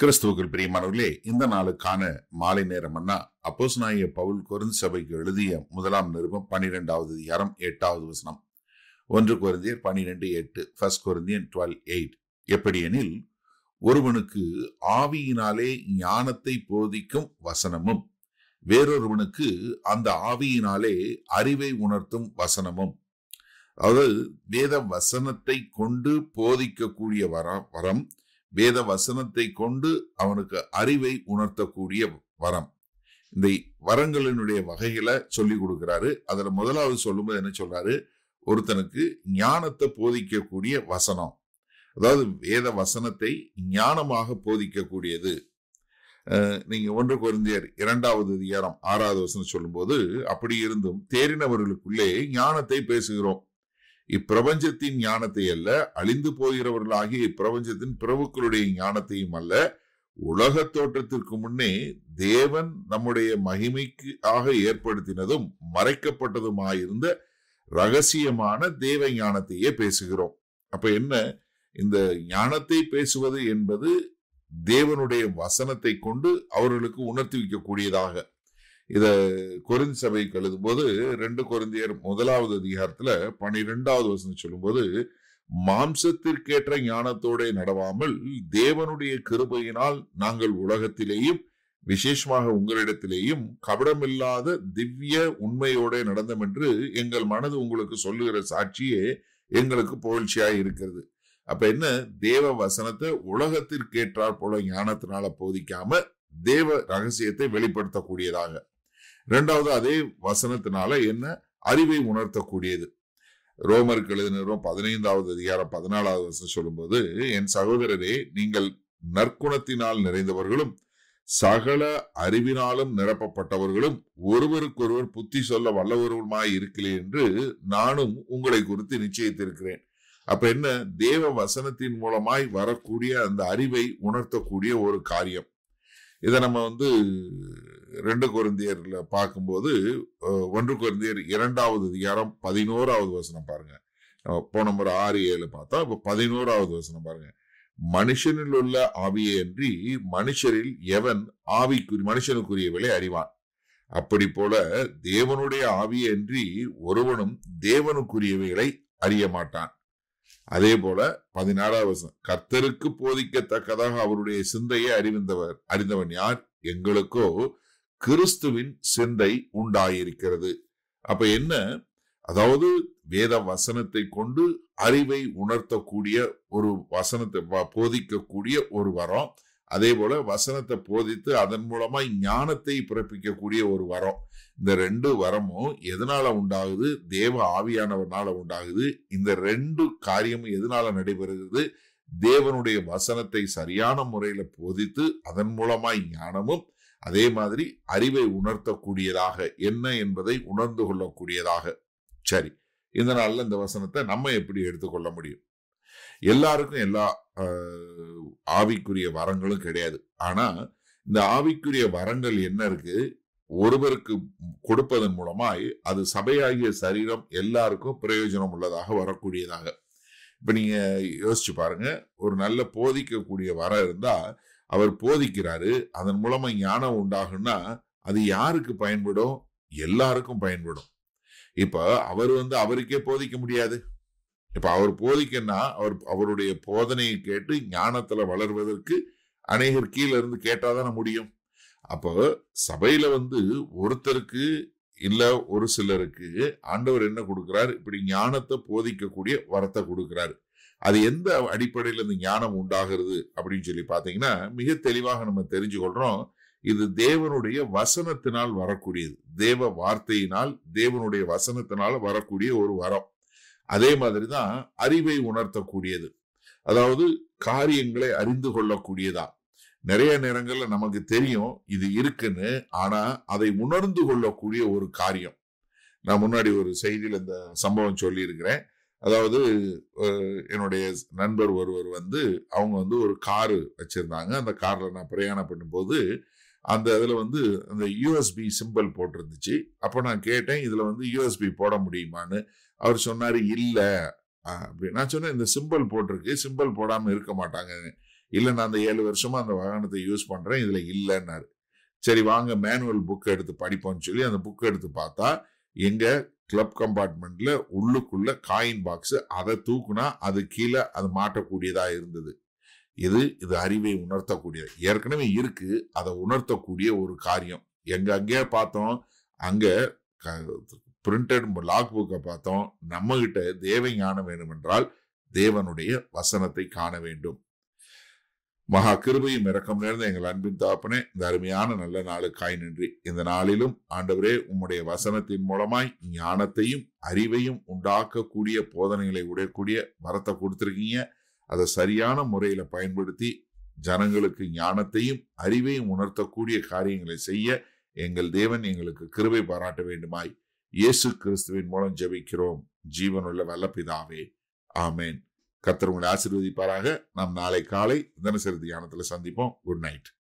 கிறிஸ்துவர்கள் பிரியமானவர்களே இந்த நாளுக்கான மாலை நேரம்னா அப்போஸ் நாய பவுல் குரந்த் சபைக்கு எழுதிய முதலாம் நிருபம் பன்னிரெண்டாவது அதிகாரம் எட்டாவது வசனம் ஒன்று குருந்தியர் பன்னிரெண்டு எட்டு ஃபர்ஸ்ட் குருந்தியன் டுவெல் எயிட் எப்படியெனில் ஒருவனுக்கு ஆவியினாலே ஞானத்தை போதிக்கும் வசனமும் வேறொருவனுக்கு அந்த ஆவியினாலே அறிவை உணர்த்தும் வசனமும் அதாவது வேத வசனத்தை கொண்டு போதிக்கக்கூடிய வர வரம் வேத வசனத்தை கொண்டு அவனுக்கு அறிவை உணர்த்தக்கூடிய வரம் இந்த வரங்களினுடைய வகைகளை சொல்லி கொடுக்கிறாரு அதுல முதலாவது சொல்லும்போது என்ன சொல்றாரு ஒருத்தனுக்கு ஞானத்தை போதிக்கக்கூடிய வசனம் அதாவது வேத வசனத்தை ஞானமாக போதிக்கக்கூடியது நீங்க ஒன்று குறைந்தியர் இரண்டாவது அதிகாரம் ஆறாவது வசனம் சொல்லும்போது அப்படி இருந்தும் தேறினவர்களுக்குள்ளே ஞானத்தை பேசுகிறோம் இப்பிரபஞ்சத்தின் ஞானத்தை அல்ல அழிந்து போகிறவர்களாகிய இப்பிரபஞ்சத்தின் பிரபுக்களுடைய ஞானத்தையும் அல்ல உலக தோற்றத்திற்கு முன்னே தேவன் நம்முடைய மகிமைக்கு ஆக ஏற்படுத்தினதும் மறைக்கப்பட்டதுமாயிருந்த ரகசியமான தேவ ஞானத்தையே பேசுகிறோம் அப்ப என்ன இந்த ஞானத்தை பேசுவது என்பது தேவனுடைய வசனத்தை கொண்டு அவர்களுக்கு உணர்த்தி வைக்கக்கூடியதாக இதை கொரிந்த் சபைக்கு போது ரெண்டு கொரிந்தியர் முதலாவது அதிகாரத்துல பனிரெண்டாவது வசனம் சொல்லும்போது மாம்சத்திற்கேற்ற ஞானத்தோட நடவாமல் தேவனுடைய கிருபையினால் நாங்கள் உலகத்திலேயும் விசேஷமாக உங்களிடத்திலேயும் கபடமில்லாத திவ்ய உண்மையோட நடந்தோம் என்று எங்கள் மனது உங்களுக்கு சொல்லுகிற சாட்சியே எங்களுக்கு புகழ்ச்சியாக இருக்கிறது அப்ப என்ன தேவ வசனத்தை உலகத்திற்கேற்றாற் போல ஞானத்தினால போதிக்காம தேவ ரகசியத்தை வெளிப்படுத்தக்கூடியதாக ரெண்டாவது அதே வசனத்தினால என்ன அறிவை உணர்த்தக்கூடியது ரோமருக்கு எழுதினரும் பதினைந்தாவது அதிகாரம் பதினாலாவது வசனம் சொல்லும்போது என் சகோதரரே நீங்கள் நற்குணத்தினால் நிறைந்தவர்களும் சகல அறிவினாலும் நிரப்பப்பட்டவர்களும் ஒருவருக்கொருவர் புத்தி சொல்ல வல்லவர்களுமாய் இருக்கலே என்று நானும் உங்களை குறித்து நிச்சயித்திருக்கிறேன் அப்ப என்ன தேவ வசனத்தின் மூலமாய் வரக்கூடிய அந்த அறிவை உணர்த்தக்கூடிய ஒரு காரியம் இதை நம்ம வந்து ரெண்டு குழந்தையர்ல பார்க்கும்போது ஒன்று குழந்தையர் இரண்டாவது அதிகாரம் பதினோராவது வசனம் பாருங்க போன முறை ஆறு ஏழு பார்த்தா இப்போ பதினோராவது வசனம் பாருங்க மனுஷனில் உள்ள ஆவியே அன்றி மனுஷரில் எவன் ஆவிக்குரிய மனுஷனுக்குரியவளை அறிவான் அப்படி போல தேவனுடைய ஆவியே அன்றி ஒருவனும் தேவனுக்குரியவைகளை அறிய மாட்டான் அதே போல பதினாறாவது வசனம் கர்த்தருக்கு போதிக்கத்தக்கதாக அவருடைய சிந்தையை அறிவிந்தவர் அறிந்தவன் யார் எங்களுக்கோ கிறிஸ்துவின் சிந்தை உண்டாயிருக்கிறது அப்ப என்ன அதாவது வேத வசனத்தை கொண்டு அறிவை உணர்த்தக்கூடிய ஒரு வசனத்தை போதிக்கக்கூடிய ஒரு வரம் அதே போல வசனத்தை போதித்து அதன் மூலமா ஞானத்தை பிறப்பிக்கக்கூடிய ஒரு வரம் இந்த ரெண்டு வரமும் எதனால உண்டாகுது தேவ ஆவியானவனால உண்டாகுது இந்த ரெண்டு காரியமும் எதனால நடைபெறுகிறது தேவனுடைய வசனத்தை சரியான முறையில போதித்து அதன் மூலமாய் ஞானமும் அதே மாதிரி அறிவை உணர்த்தக்கூடியதாக என்ன என்பதை உணர்ந்து கொள்ளக்கூடியதாக சரி இந்த நாளில் இந்த வசனத்தை நம்ம எப்படி எடுத்துக்கொள்ள முடியும் எல்லாருக்கும் எல்லா ஆவிக்குரிய வரங்களும் கிடையாது ஆனா இந்த ஆவிக்குரிய வரங்கள் என்ன இருக்கு ஒருவருக்கு கொடுப்பதன் மூலமாய் அது சபையாகிய சரீரம் எல்லாருக்கும் பிரயோஜனம் உள்ளதாக வரக்கூடியதாக இப்போ நீங்கள் யோசிச்சு பாருங்க ஒரு நல்ல போதிக்கக்கூடிய வரம் இருந்தால் அவர் போதிக்கிறாரு அதன் மூலமாக ஞானம் உண்டாகும்னா அது யாருக்கு பயன்படும் எல்லாருக்கும் பயன்படும் இப்போ அவர் வந்து அவருக்கே போதிக்க முடியாது இப்போ அவர் போதிக்கன்னா அவர் அவருடைய போதனையை கேட்டு ஞானத்தில் வளர்வதற்கு அநேகர் கீழே இருந்து கேட்டால் முடியும் அப்போ சபையில் வந்து ஒருத்தருக்கு இல்லை ஒரு சிலருக்கு ஆண்டவர் என்ன கொடுக்கிறார் இப்படி ஞானத்தை போதிக்கக்கூடிய வரத்தை கொடுக்குறாரு அது எந்த அடிப்படையில இந்த ஞானம் உண்டாகிறது அப்படின்னு சொல்லி பார்த்தீங்கன்னா மிக தெளிவாக நம்ம தெரிஞ்சுக்கொள்கிறோம் இது தேவனுடைய வசனத்தினால் வரக்கூடியது தேவ வார்த்தையினால் தேவனுடைய வசனத்தினால் வரக்கூடிய ஒரு வரம் அதே மாதிரி தான் அறிவை உணர்த்தக்கூடியது அதாவது காரியங்களை அறிந்து கொள்ளக்கூடியதா நிறைய நேரங்களில் நமக்கு தெரியும் இது இருக்குன்னு ஆனால் அதை உணர்ந்து கொள்ளக்கூடிய ஒரு காரியம் நான் முன்னாடி ஒரு செய்தியில் இந்த சம்பவம் சொல்லியிருக்கிறேன் அதாவது என்னுடைய நண்பர் ஒருவர் வந்து அவங்க வந்து ஒரு காரு வச்சிருந்தாங்க அந்த காரில் நான் பிரயாணம் பண்ணும்போது அந்த இதில் வந்து அந்த யூஎஸ்பி சிம்பிள் போட்டிருந்துச்சு அப்போ நான் கேட்டேன் இதில் வந்து யூஎஸ்பி போட முடியுமான்னு அவர் சொன்னார் இல்லை அப்படி நான் சொன்னேன் இந்த சிம்பிள் போட்டிருக்கு சிம்பிள் போடாமல் இருக்க மாட்டாங்க இல்லை நான் அந்த ஏழு வருஷமாக அந்த வாகனத்தை யூஸ் பண்ணுறேன் இதில் இல்லைன்னாரு சரி வாங்க மேனுவல் புக் எடுத்து படிப்போம்னு சொல்லி அந்த புக் எடுத்து பார்த்தா எங்கள் கிளப் கம்பார்ட்மெண்ட்டில் உள்ளுக்குள்ளே காயின் பாக்ஸு அதை தூக்குனா அது கீழே அது மாட்டக்கூடியதாக இருந்தது இது இது அறிவை உணர்த்தக்கூடியது ஏற்கனவே இருக்குது அதை உணர்த்தக்கூடிய ஒரு காரியம் எங்கள் அங்கேயே பார்த்தோம் அங்கே பிரிண்டட் லாக் புக்கை பார்த்தோம் நம்ம கிட்ட தேவை ஞானம் வேண்டுமென்றால் தேவனுடைய வசனத்தை காண வேண்டும் மகா கிருபையும் இறக்கம் நேர்ந்த எங்கள் அன்பின் தாப்பனே இந்த அருமையான நல்ல நாளுக்காய் நன்றி இந்த நாளிலும் ஆண்டவரே உம்முடைய வசனத்தின் மூலமாய் ஞானத்தையும் அறிவையும் உண்டாக்கக்கூடிய போதனைகளை உடையக்கூடிய வரத்தை கொடுத்துருக்கீங்க அதை சரியான முறையில பயன்படுத்தி ஜனங்களுக்கு ஞானத்தையும் அறிவையும் உணர்த்தக்கூடிய காரியங்களை செய்ய எங்கள் தேவன் எங்களுக்கு கிருபை பாராட்ட வேண்டுமாய் இயேசு கிறிஸ்துவின் மூலம் ஜெபிக்கிறோம் ஜீவனுள்ள வல்ல பிதாவே ஆமேன் கத்தர் உங்களை ஆசீர்வதிப்பாராக நாம் நாளை காலை தினசரி தியானத்துல சந்திப்போம் குட் நைட்